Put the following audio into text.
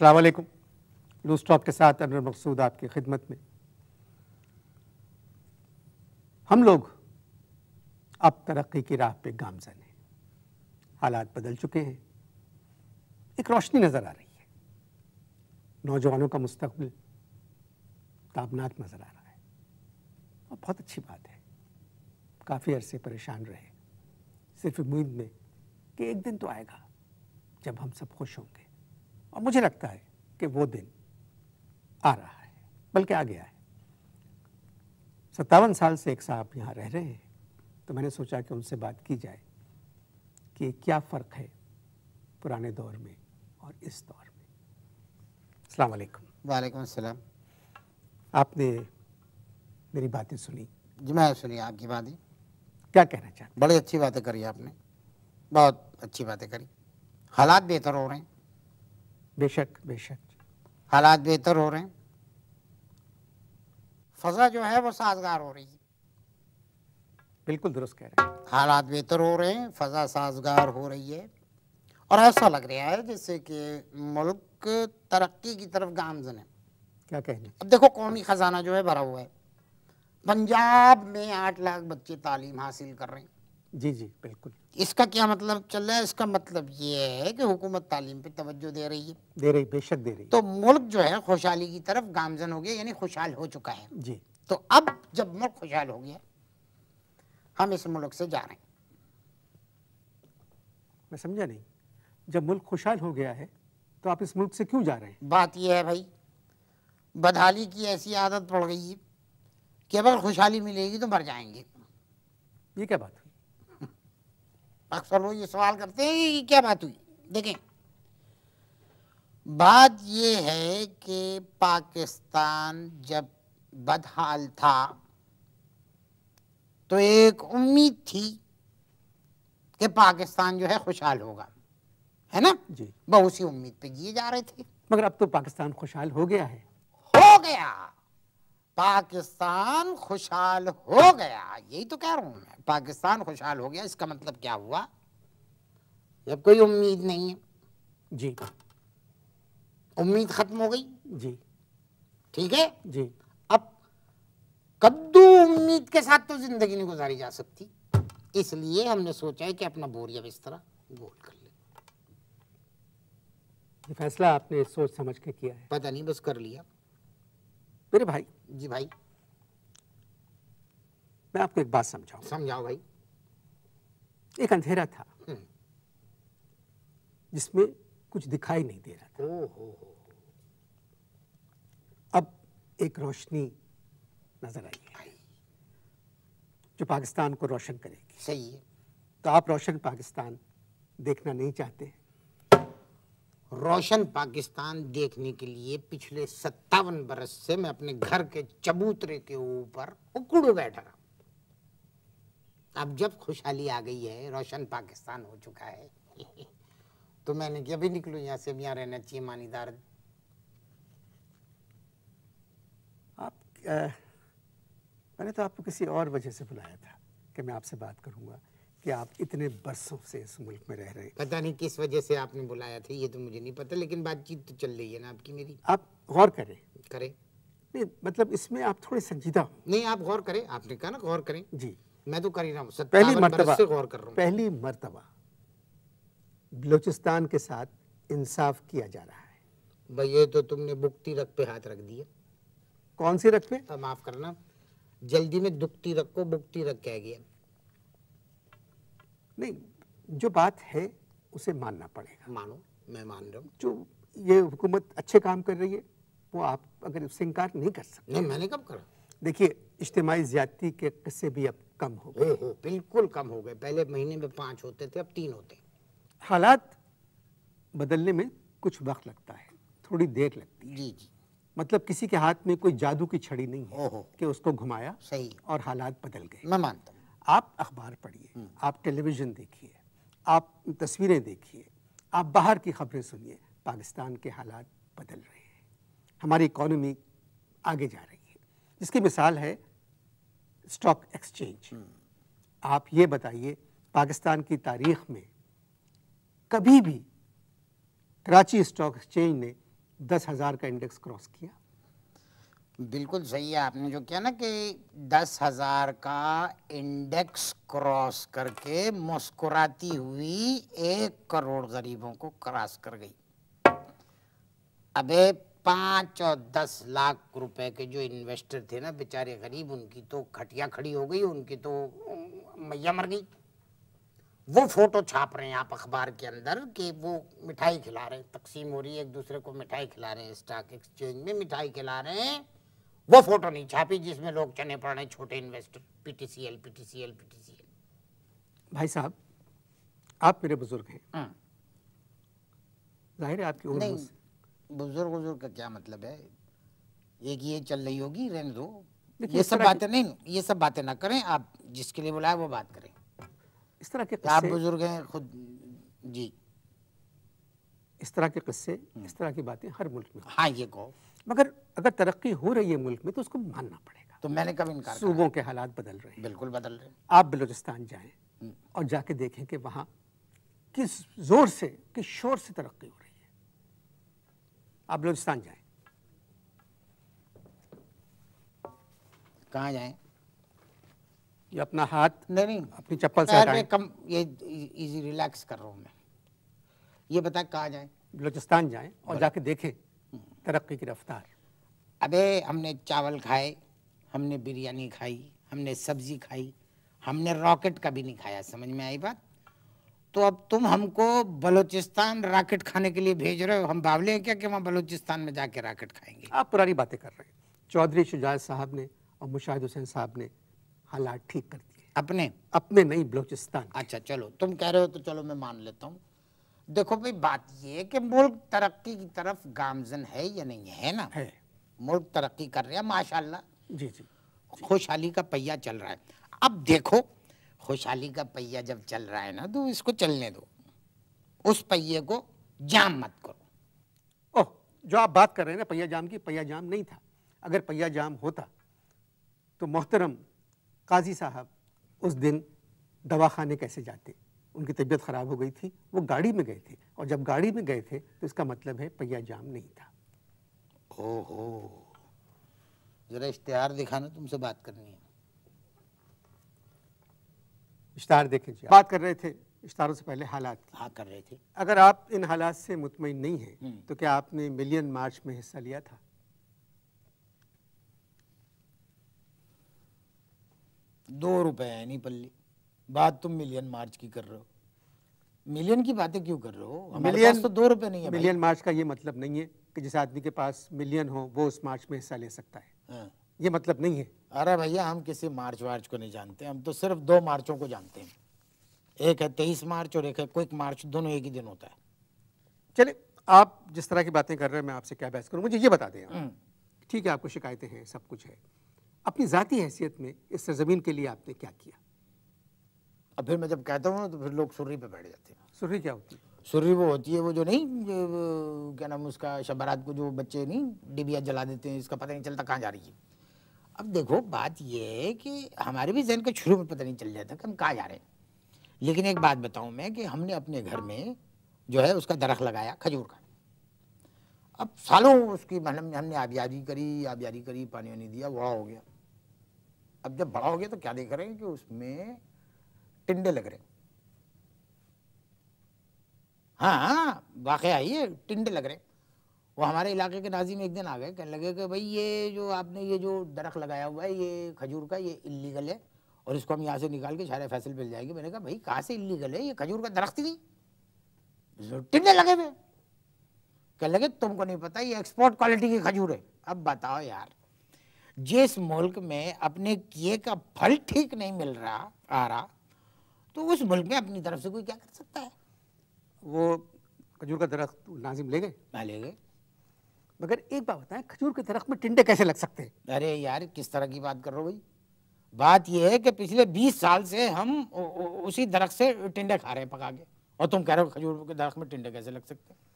अलैक्म news talk के साथ अनवर मकसूद आपकी खिदमत में हम लोग अब तरक्की की राह पे गामजन हैं हालात बदल चुके हैं एक रोशनी नज़र आ रही है नौजवानों का मुस्तबिल ताबनाक नज़र आ रहा है और बहुत अच्छी बात है काफ़ी अरसे परेशान रहे सिर्फ उम्मीद में कि एक दिन तो आएगा जब हम सब खुश होंगे और मुझे लगता है कि वो दिन आ रहा है बल्कि आ गया है सत्तावन साल से एक साहब यहाँ रह रहे हैं तो मैंने सोचा कि उनसे बात की जाए कि क्या फ़र्क है पुराने दौर में और इस दौर में अलैक्म वालेकुम अस्सलाम आपने मेरी बातें सुनी जी मैं सुनी आपकी बातें क्या कहना चाहते बड़ी अच्छी बातें करी आपने बहुत अच्छी बातें करी हालात बेहतर हो रहे हैं बेशक बेशक हालात बेहतर हो रहे हैं फजा जो है वो साजगार हो रही है बिल्कुल दुरुस्त कह रहे हैं हालात बेहतर हो रहे हैं फजा साजगार हो रही है और ऐसा लग रहा है जैसे कि मुल्क तरक्की की तरफ गामजन है क्या कहने अब देखो कौमी ख़जाना जो है भरा हुआ है पंजाब में आठ लाख बच्चे तालीम हासिल कर रहे हैं जी जी बिल्कुल इसका क्या मतलब चल रहा है इसका मतलब ये है कि हुकूमत तालीम पे तवज्जो दे रही है दे रही बेशक दे रही है तो मुल्क जो है खुशहाली की तरफ गामजन हो गया यानी खुशहाल हो चुका है जी तो अब जब मुल्क खुशहाल हो गया हम इस मुल्क से जा रहे हैं मैं समझा नहीं जब मुल्क खुशहाल हो गया है तो आप इस मुल्क से क्यों जा रहे हैं बात यह है भाई बदहाली की ऐसी आदत पड़ गई है कि अगर खुशहाली मिलेगी तो मर जाएंगे ये क्या बात अक्सर लोग ये सवाल करते हैं कि क्या बात हुई देखें बात ये है कि पाकिस्तान जब बदहाल था तो एक उम्मीद थी कि पाकिस्तान जो है खुशहाल होगा है ना जी बहुत सी उम्मीद पे जिए जा रहे थे मगर अब तो पाकिस्तान खुशहाल हो गया है हो गया पाकिस्तान खुशहाल हो गया यही तो कह रहा हूं मैं पाकिस्तान खुशहाल हो गया इसका मतलब क्या हुआ जब कोई उम्मीद नहीं है जी उम्मीद खत्म हो गई जी ठीक है जी अब कद्दू उम्मीद के साथ तो जिंदगी नहीं गुजारी जा सकती इसलिए हमने सोचा है कि अपना बोरिया बिस्तरा गोल कर ले फैसला आपने सोच समझ के किया है पता नहीं बस कर लिया मेरे भाई जी भाई मैं आपको एक बात समझाऊं समझाओ भाई एक अंधेरा था हम्म। जिसमें कुछ दिखाई नहीं दे रहा था अब एक रोशनी नजर आई है जो पाकिस्तान को रोशन करेगी सही है तो आप रोशन पाकिस्तान देखना नहीं चाहते रोशन पाकिस्तान देखने के लिए पिछले सत्तावन बरस से मैं अपने घर के चबूतरे के ऊपर उकड़ू बैठा रहा अब जब खुशहाली आ गई है रोशन पाकिस्तान हो चुका है तो मैंने कि अभी निकलू यहां से यहां रहना चाहिए मानीदार आप आ, मैंने तो आपको किसी और वजह से बुलाया था कि मैं आपसे बात करूंगा कि आप इतने बरसों से इस मुल्क में रह रहे हैं पता नहीं किस वजह से आपने बुलाया था ये तो मुझे नहीं पता लेकिन बातचीत तो चल रही है ना आपकी मेरी आप गौर करें करें नहीं मतलब इसमें आप थोड़े संजीदा नहीं आप गौर करें आपने कहा ना गौर करें जी मैं तो कर ही रहा हूँ पहली मरतबा गौर कर रहा हूँ पहली मरतबा बलोचिस्तान के साथ इंसाफ किया जा रहा है भाई ये तो तुमने बुकती रख पे हाथ रख दिया कौन सी रख पे माफ़ करना जल्दी में दुखती रख को बुकती रख कह गया नहीं जो बात है उसे मानना पड़ेगा मानो मैं मान रहा हूँ जो ये हुकूमत अच्छे काम कर रही है वो आप अगर उससे इनकार नहीं कर सकते नहीं मैंने कब करा देखिए इज्तमाही ज्यादती के किस्से भी अब कम हो गए हो बिल्कुल कम हो गए पहले महीने में पाँच होते थे अब तीन होते हालात बदलने में कुछ वक्त लगता है थोड़ी देर लगती है जी जी मतलब किसी के हाथ में कोई जादू की छड़ी नहीं है कि उसको घुमाया सही और हालात बदल गए मैं मानता हूँ आप अखबार पढ़िए हम्म। आप टेलीविज़न देखिए आप तस्वीरें देखिए आप बाहर की खबरें सुनिए पाकिस्तान के हालात बदल रहे हैं हमारी इकोनॉमी आगे जा रही है जिसकी मिसाल है स्टॉक एक्सचेंज हम्म। आप ये बताइए पाकिस्तान की तारीख में कभी भी कराची स्टॉक एक्सचेंज ने दस हज़ार का इंडेक्स क्रॉस किया बिल्कुल सही है आपने जो किया ना कि दस हजार का इंडेक्स क्रॉस करके मुस्कुराती हुई एक करोड़ गरीबों को क्रॉस कर गई अबे पाँच और दस लाख रुपए के जो इन्वेस्टर थे ना बेचारे गरीब उनकी तो खटिया खड़ी हो गई उनकी तो मैया मर गई वो फोटो छाप रहे हैं आप अखबार के अंदर कि वो मिठाई खिला रहे हैं तकसीम हो रही है एक दूसरे को मिठाई खिला रहे हैं स्टॉक एक्सचेंज में मिठाई खिला रहे हैं वो फोटो नहीं छापी जिसमें लोग चने पड़े छोटे इन्वेस्टर पीटीसीएल पीटीसीएल पीटीसीएल भाई साहब आप मेरे बुजुर्ग हैं हाँ। जाहिर है आपकी उम्र बुजुर्ग बुजुर्ग का क्या मतलब है एक ये चल रही होगी रहने दो ये सब बातें नहीं ये सब बातें ना करें आप जिसके लिए बुलाए वो बात करें इस तरह के आप बुजुर्ग हैं खुद जी इस तरह के किस्से हम्म। इस तरह की बातें हर मुल्क में हाँ ये कहो मगर अगर तरक्की हो रही है मुल्क में तो उसको मानना पड़ेगा तो मैंने कभी इनकार सूबों के हालात बदल रहे हैं बिल्कुल बदल रहे हैं आप बलोचिस्तान जाएं हम्म। और जाके देखें कि वहाँ किस जोर से किस शोर से तरक्की हो रही है आप बलोचिस्तान जाएं कहाँ जाएं ये अपना हाथ नहीं नहीं अपनी चप्पल से हटाएं कम ये इजी रिलैक्स कर रहा हूँ मैं ये बताएं कहाँ जाएं बलोचिस्तान जाएं और जाके देखें हम्म। तरक्की की रफ्तार अबे हमने चावल खाए हमने बिरयानी खाई हमने सब्जी खाई हमने रॉकेट कभी नहीं खाया समझ में आई बात तो अब तुम हमको बलूचिस्तान रॉकेट खाने के लिए भेज रहे हो हम बावले हैं क्या कि वहाँ बलूचिस्तान में जाके रॉकेट खाएंगे आप पुरानी बातें कर रहे हैं चौधरी शुजात साहब ने और मुशाहिद हुसैन साहब ने हालात ठीक कर दिए अपने अपने नहीं बलूचिस्तान अच्छा चलो तुम कह रहे हो तो चलो मैं मान लेता हूँ देखो भाई बात ये है कि मुल्क तरक्की की तरफ गामजन है या नहीं है ना है मुल्क तरक्की कर रहे हैं माशाल्लाह जी जी खुशहाली का पहिया चल रहा है अब देखो खुशहाली का पहिया जब चल रहा है ना तो इसको चलने दो उस पहिए को जाम मत करो ओह जो आप बात कर रहे हैं ना पहिया जाम की पहिया जाम नहीं था अगर पहिया जाम होता तो मोहतरम काजी साहब उस दिन दवाखाने कैसे जाते उनकी तबीयत ख़राब हो गई थी वो गाड़ी में गए थे और जब गाड़ी में गए थे तो इसका मतलब है पहिया जाम नहीं था हो जरा इश्तेहार दिखाना तुमसे बात करनी है इश्तहार देखें जी बात कर रहे थे इश्तारों से पहले हालात की हाँ कर रहे थे अगर आप इन हालात से मुतमिन नहीं हैं हम्म। तो क्या आपने मिलियन मार्च में हिस्सा लिया था दो रुपए है नहीं पल्ली बात तुम मिलियन मार्च की कर रहे हो मिलियन की बातें क्यों कर रहे हो मिलियन तो दो रुपए नहीं है मिलियन मार्च का ये मतलब नहीं है कि जिस आदमी के पास मिलियन हो वो उस मार्च में हिस्सा ले सकता है हाँ। ये मतलब नहीं है अरे भैया हम किसी मार्च वार्च को नहीं जानते हम तो सिर्फ दो मार्चों को जानते हैं एक है तेईस मार्च और एक है क्विक मार्च दोनों एक ही दिन होता है चले आप जिस तरह की बातें कर रहे हैं मैं आपसे क्या बहस करूँ मुझे ये बता दें हम्म। ठीक है आपको शिकायतें हैं सब कुछ है अपनी ज़ाती हैसियत में इस सरजमीन के लिए आपने क्या किया अब फिर मैं जब कहता हूँ तो फिर लोग सुर्री पे बैठ जाते हैं सुर्री क्या होती है सुर्री वो होती है वो जो नहीं जो, क्या नाम उसका शबरात को जो बच्चे नहीं डिबिया जला देते हैं इसका पता नहीं चलता कहाँ जा रही है अब देखो बात ये है कि हमारे भी जहन का शुरू में पता नहीं चल जाता कि हम कहाँ जा रहे हैं लेकिन एक बात बताऊँ मैं कि हमने अपने घर में जो है उसका दरख लगाया खजूर का अब सालों उसकी मतलब हमने आबियारी करी आबियारी करी पानी वानी दिया बड़ा हो गया अब जब बड़ा हो गया तो क्या देख रहे हैं कि उसमें टिंडे लग रहे हैं हाँ हाँ वाक़ है ये टिंड लग रहे वो हमारे इलाके के नाजिम एक दिन आ गए कहने लगे कि भाई ये जो आपने ये जो दरख्त लगाया हुआ है ये खजूर का ये इलीगल है और इसको हम यहाँ से निकाल के शायद फैसल मिल जाएगी मैंने कहा भाई कहाँ से इलीगल है ये खजूर का दरख्त ही नहीं टिंडे लगे हुए कह लगे तुमको नहीं पता ये एक्सपोर्ट क्वालिटी की खजूर है अब बताओ यार जिस मुल्क में अपने किए का फल ठीक नहीं मिल रहा आ रहा तो उस मुल्क में अपनी तरफ से कोई क्या कर सकता है वो खजूर का दरख्त नाजिम ले गए ना हाँ, ले गए मगर एक बात बताएं खजूर के दरख्त में टिंडे कैसे लग सकते हैं अरे यार किस तरह की बात कर रहे हो भाई बात यह है कि पिछले बीस साल से हम उसी दरख्त से टिंडे खा रहे हैं पका के और तुम कह रहे हो खजूर के दरख्त में टिंडे कैसे लग सकते हैं